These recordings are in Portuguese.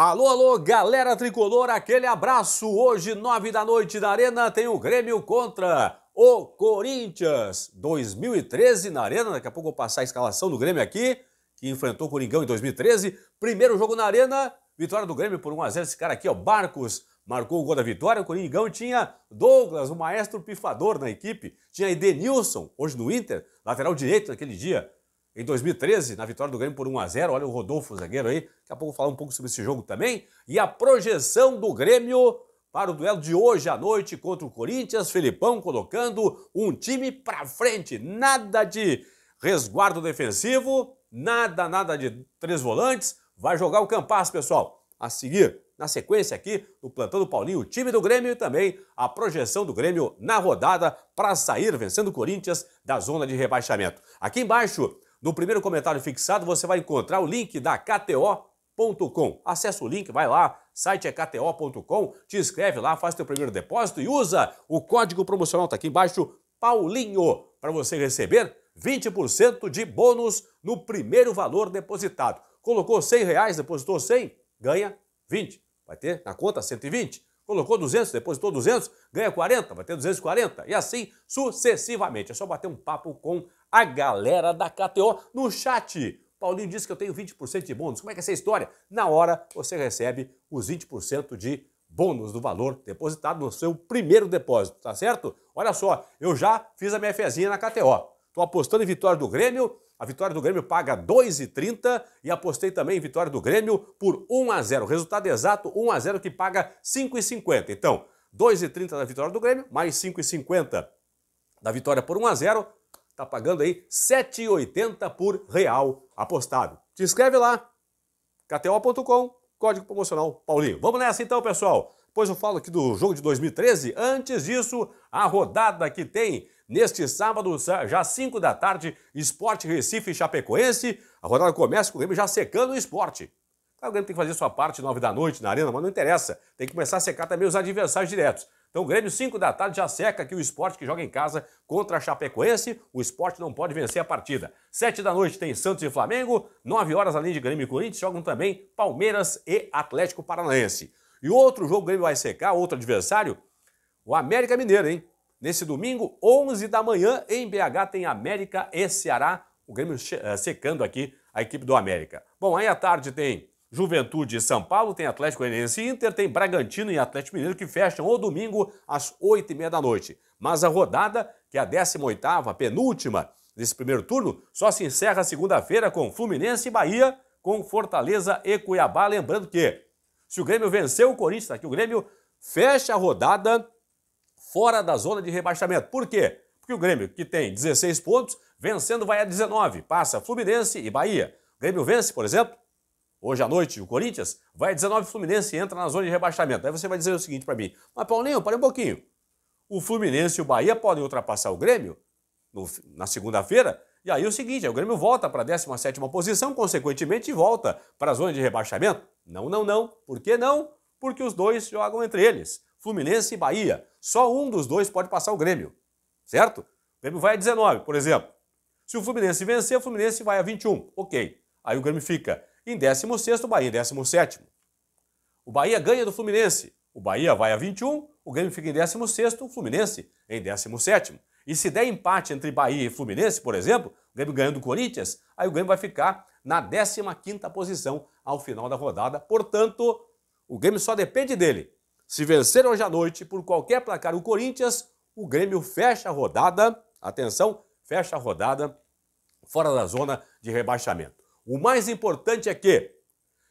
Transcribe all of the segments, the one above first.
Alô, alô, galera tricolor, aquele abraço. Hoje, nove da noite da Arena, tem o Grêmio contra o Corinthians. 2013 na Arena, daqui a pouco eu vou passar a escalação do Grêmio aqui, que enfrentou o Coringão em 2013. Primeiro jogo na Arena, vitória do Grêmio por 1 a 0 Esse cara aqui, ó, Barcos, marcou o gol da vitória. O Coringão tinha Douglas, o maestro pifador na equipe. Tinha Edenilson, hoje no Inter, lateral direito naquele dia em 2013, na vitória do Grêmio por 1 a 0 Olha o Rodolfo, o zagueiro aí. Daqui a pouco vou falar um pouco sobre esse jogo também. E a projeção do Grêmio para o duelo de hoje à noite contra o Corinthians. Felipão colocando um time para frente. Nada de resguardo defensivo, nada, nada de três volantes. Vai jogar o Campas, pessoal. A seguir, na sequência aqui, no Plantão do Paulinho, o time do Grêmio e também a projeção do Grêmio na rodada para sair vencendo o Corinthians da zona de rebaixamento. Aqui embaixo, no primeiro comentário fixado você vai encontrar o link da KTO.com. Acesse o link, vai lá, site é kto.com, te inscreve lá, faz teu primeiro depósito e usa o código promocional, tá aqui embaixo, Paulinho, para você receber 20% de bônus no primeiro valor depositado. Colocou 100 reais, depositou 100, ganha 20. Vai ter na conta 120. Colocou 200, depositou 200, ganha 40, vai ter 240. E assim sucessivamente. É só bater um papo com a galera da KTO no chat. Paulinho disse que eu tenho 20% de bônus. Como é que é essa história? Na hora você recebe os 20% de bônus do valor depositado no seu primeiro depósito, tá certo? Olha só, eu já fiz a minha fezinha na KTO. Tô apostando em vitória do Grêmio, a vitória do Grêmio paga 2,30 e apostei também em vitória do Grêmio por 1 a 0. Resultado exato 1 a 0 que paga 5,50. Então, 2,30 da vitória do Grêmio mais 5,50 da vitória por 1 a 0 Tá pagando aí 7,80 por real apostado. Te inscreve lá, kto.com, código promocional Paulinho. Vamos nessa então, pessoal. Depois eu falo aqui do jogo de 2013. Antes disso, a rodada que tem neste sábado, já 5 da tarde, Esporte Recife Chapecoense. A rodada começa com o Grêmio já secando o esporte. o Grêmio tem que fazer sua parte 9 da noite na arena, mas não interessa. Tem que começar a secar também os adversários diretos. Então, o Grêmio, 5 da tarde, já seca aqui o esporte que joga em casa contra a Chapecoense. O esporte não pode vencer a partida. 7 da noite tem Santos e Flamengo. 9 horas, além de Grêmio e Corinthians, jogam também Palmeiras e Atlético Paranaense. E outro jogo que o Grêmio vai secar, outro adversário, o América Mineiro, hein? Nesse domingo, 11 da manhã, em BH, tem América e Ceará. O Grêmio eh, secando aqui a equipe do América. Bom, aí à tarde tem Juventude e São Paulo, tem Atlético Goianiense e Inter, tem Bragantino e Atlético Mineiro que fecham o domingo às 8h30 da noite. Mas a rodada, que é a 18ª, penúltima desse primeiro turno, só se encerra segunda-feira com Fluminense e Bahia, com Fortaleza e Cuiabá. Lembrando que, se o Grêmio venceu o Corinthians, tá aqui o Grêmio fecha a rodada fora da zona de rebaixamento. Por quê? Porque o Grêmio, que tem 16 pontos, vencendo vai a 19, passa Fluminense e Bahia. O Grêmio vence, por exemplo, Hoje à noite, o Corinthians vai 19 Fluminense e entra na zona de rebaixamento. Aí você vai dizer o seguinte para mim: Mas Paulinho, para um pouquinho. O Fluminense e o Bahia podem ultrapassar o Grêmio no, na segunda-feira? E aí é o seguinte: o Grêmio volta para a 17 posição, consequentemente volta para a zona de rebaixamento? Não, não, não. Por que não? Porque os dois jogam entre eles. Fluminense e Bahia. Só um dos dois pode passar o Grêmio, certo? O Grêmio vai a 19, por exemplo. Se o Fluminense vencer, o Fluminense vai a 21. Ok. Aí o Grêmio fica em 16 o Bahia, em 17. O Bahia ganha do Fluminense. O Bahia vai a 21, o Grêmio fica em 16, o Fluminense em 17. E se der empate entre Bahia e Fluminense, por exemplo, o Grêmio ganhando do Corinthians, aí o Grêmio vai ficar na 15ª posição ao final da rodada. Portanto, o Grêmio só depende dele. Se vencer hoje à noite por qualquer placar o Corinthians, o Grêmio fecha a rodada, atenção, fecha a rodada fora da zona de rebaixamento. O mais importante é que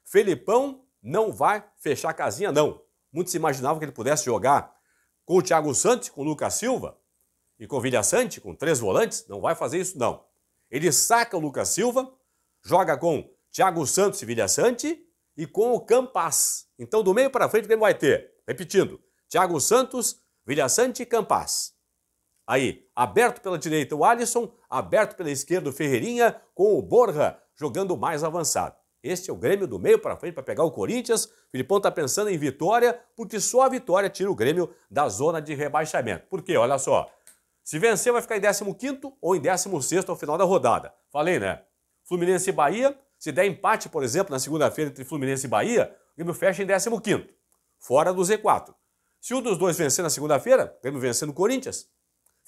Felipão não vai fechar casinha, não. Muitos imaginavam que ele pudesse jogar com o Thiago Santos, com o Lucas Silva e com o Vilha Sante, com três volantes. Não vai fazer isso, não. Ele saca o Lucas Silva, joga com Thiago Santos e Vilha Sante e com o Campas. Então, do meio para frente, o vai ter, repetindo, Thiago Santos, Vilha Sante e Campas. Aí, aberto pela direita o Alisson, aberto pela esquerda o Ferreirinha, com o Borja jogando mais avançado. Este é o Grêmio do meio para frente para pegar o Corinthians. Filipão está pensando em vitória, porque só a vitória tira o Grêmio da zona de rebaixamento. Por quê? Olha só. Se vencer, vai ficar em 15 ou em 16 ao final da rodada. Falei, né? Fluminense e Bahia. Se der empate, por exemplo, na segunda-feira entre Fluminense e Bahia, o Grêmio fecha em 15, fora do Z4. Se um dos dois vencer na segunda-feira, o Grêmio vencer no Corinthians,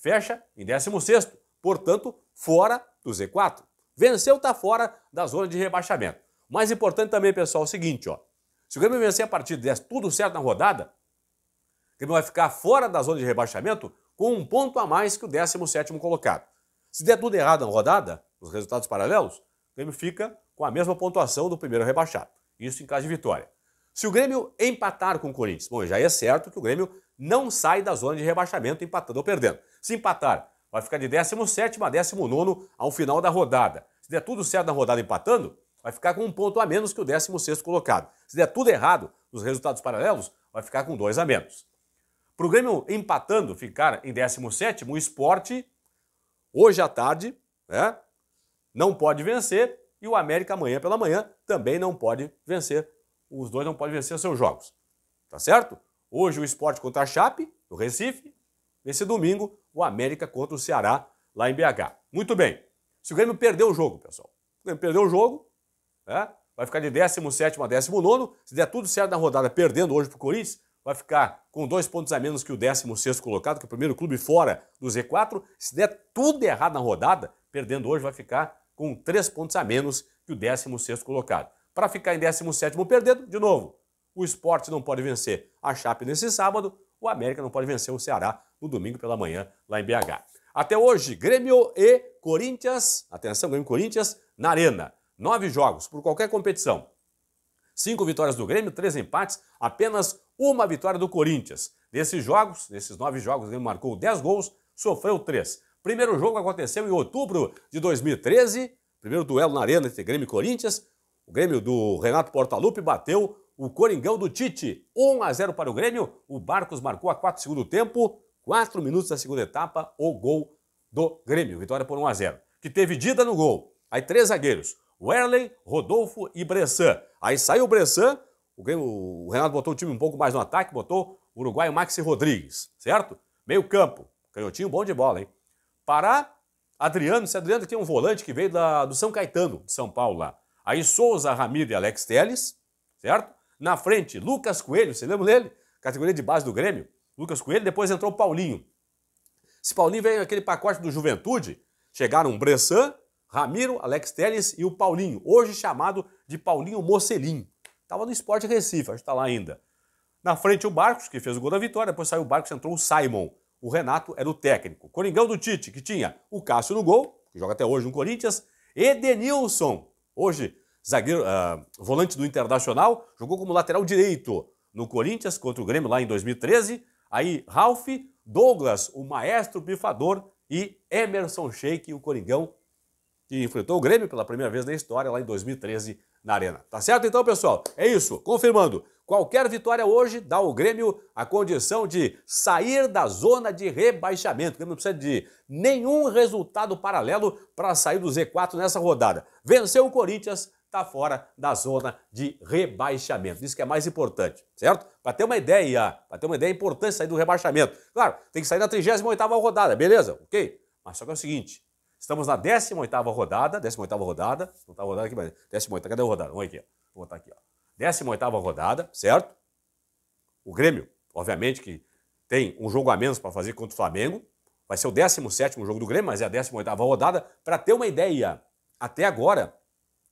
Fecha em 16 portanto, fora do Z4. Venceu, está fora da zona de rebaixamento. Mais importante também, pessoal, é o seguinte, ó. Se o Grêmio vencer a partida e der tudo certo na rodada, o Grêmio vai ficar fora da zona de rebaixamento com um ponto a mais que o 17º colocado. Se der tudo errado na rodada, os resultados paralelos, o Grêmio fica com a mesma pontuação do primeiro rebaixado. Isso em caso de vitória. Se o Grêmio empatar com o Corinthians, bom, já é certo que o Grêmio não sai da zona de rebaixamento empatando ou perdendo. Se empatar, vai ficar de 17 a 19 ao final da rodada. Se der tudo certo na rodada empatando, vai ficar com um ponto a menos que o 16 colocado. Se der tudo errado nos resultados paralelos, vai ficar com dois a menos. Para o Grêmio empatando, ficar em 17, o esporte, hoje à tarde, né, não pode vencer e o América amanhã pela manhã também não pode vencer os dois não podem vencer seus jogos. Tá certo? Hoje o esporte contra a Chape, no Recife. Nesse domingo, o América contra o Ceará, lá em BH. Muito bem. Se o Grêmio perder o jogo, pessoal. Se o Grêmio perder o jogo, né, vai ficar de 17 a 19. Se der tudo certo na rodada, perdendo hoje para o Corinthians, vai ficar com dois pontos a menos que o 16 colocado, que é o primeiro clube fora do Z4. Se der tudo errado na rodada, perdendo hoje, vai ficar com três pontos a menos que o 16 colocado. Para ficar em 17 perdendo, de novo, o esporte não pode vencer a Chape nesse sábado, o América não pode vencer o Ceará no domingo pela manhã lá em BH. Até hoje, Grêmio e Corinthians, atenção, Grêmio e Corinthians na Arena. Nove jogos por qualquer competição. Cinco vitórias do Grêmio, três empates, apenas uma vitória do Corinthians. Nesses jogos, desses nove jogos, o Grêmio marcou dez gols, sofreu três. Primeiro jogo aconteceu em outubro de 2013, primeiro duelo na Arena entre Grêmio e Corinthians. O Grêmio do Renato Portaluppi bateu o Coringão do Tite. 1 a 0 para o Grêmio. O Barcos marcou a 4 segundo tempo. 4 minutos da segunda etapa, o gol do Grêmio. Vitória por 1 a 0. Que teve Dida no gol. Aí três zagueiros. Werley, Rodolfo e Bressan. Aí saiu o Bressan. O, Grêmio, o Renato botou o time um pouco mais no ataque. Botou o uruguaio Maxi Rodrigues. Certo? Meio campo. Canhotinho bom de bola, hein? Pará, Adriano. Esse Adriano aqui é um volante que veio da, do São Caetano, de São Paulo lá. Aí Souza, Ramiro e Alex Teles, certo? Na frente, Lucas Coelho, você lembra dele? Categoria de base do Grêmio. Lucas Coelho, depois entrou o Paulinho. Esse Paulinho veio aquele pacote do Juventude, chegaram Bressan, Ramiro, Alex Teles e o Paulinho, hoje chamado de Paulinho Mocelim. Estava no Esporte Recife, acho que está lá ainda. Na frente o Barcos, que fez o gol da vitória, depois saiu o Barcos, entrou o Simon. O Renato era o técnico. Coringão do Tite, que tinha o Cássio no gol, que joga até hoje no Corinthians, Edenilson, Hoje, zagueiro, uh, volante do Internacional, jogou como lateral direito no Corinthians contra o Grêmio lá em 2013. Aí Ralph, Douglas, o maestro bifador e Emerson Sheik, o Coringão, que enfrentou o Grêmio pela primeira vez na história lá em 2013 na Arena. Tá certo então, pessoal? É isso. Confirmando. Qualquer vitória hoje dá ao Grêmio a condição de sair da zona de rebaixamento. O Grêmio não precisa de nenhum resultado paralelo para sair do Z4 nessa rodada. Venceu o Corinthians, está fora da zona de rebaixamento. Isso que é mais importante, certo? Para ter uma ideia, para ter uma ideia, é importante sair do rebaixamento. Claro, tem que sair na 38ª rodada, beleza? Ok? Mas só que é o seguinte, estamos na 18ª rodada, 18ª rodada, não tá rodada aqui, mas 18ª, cadê a rodada? Vamos aqui, ó. Vou botar aqui, ó. 18ª rodada, certo? O Grêmio, obviamente que tem um jogo a menos para fazer contra o Flamengo. Vai ser o 17º jogo do Grêmio, mas é a 18ª rodada. Para ter uma ideia, até agora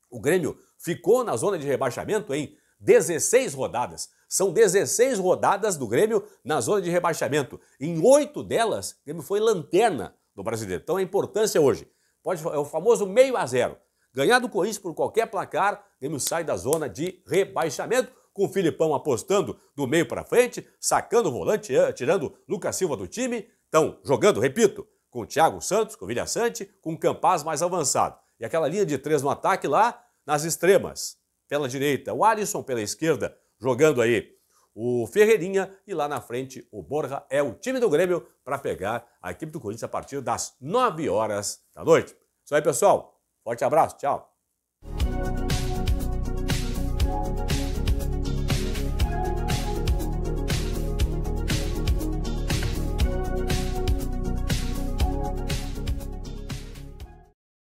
o Grêmio ficou na zona de rebaixamento em 16 rodadas. São 16 rodadas do Grêmio na zona de rebaixamento. Em oito delas, o Grêmio foi lanterna do brasileiro. Então a importância hoje, pode, é o famoso meio a zero. Ganhar do Corinthians por qualquer placar, o Grêmio sai da zona de rebaixamento, com o Filipão apostando do meio para frente, sacando o volante, eh, tirando Lucas Silva do time. Estão jogando, repito, com o Thiago Santos, com o Vilha Sante, com o Campaz mais avançado. E aquela linha de três no ataque lá, nas extremas. Pela direita, o Alisson, pela esquerda, jogando aí o Ferreirinha e lá na frente o Borja é o time do Grêmio para pegar a equipe do Corinthians a partir das 9 horas da noite. Isso aí, pessoal. Forte abraço, tchau.